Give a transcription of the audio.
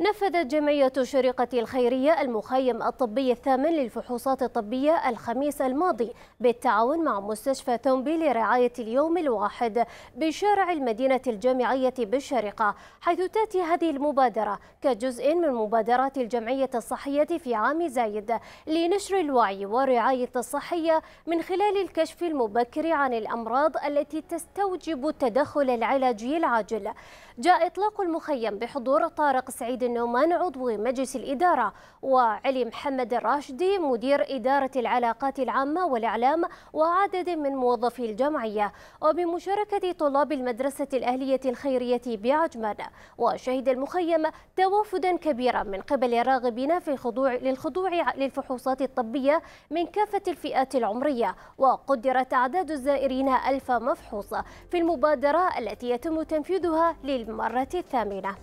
نفذت جمعية شريقة الخيرية المخيم الطبي الثامن للفحوصات الطبية الخميس الماضي بالتعاون مع مستشفى ثومبي لرعاية اليوم الواحد بشارع المدينة الجامعية بالشرقة حيث تأتي هذه المبادرة كجزء من مبادرات الجمعية الصحية في عام زايد لنشر الوعي والرعاية الصحية من خلال الكشف المبكر عن الأمراض التي تستوجب التدخل العلاجي العاجل جاء إطلاق المخيم بحضور طارق سعيد النومان عضو مجلس الإدارة وعلي محمد الراشدي مدير إدارة العلاقات العامة والإعلام وعدد من موظفي الجمعية وبمشاركة طلاب المدرسة الأهلية الخيرية بعجمان وشهد المخيم توافدا كبيرا من قبل الراغبين في خضوع للخضوع للفحوصات الطبية من كافة الفئات العمرية وقدرت أعداد الزائرين ألف مفحوص في المبادرة التي يتم تنفيذها لل للمرة الثامنة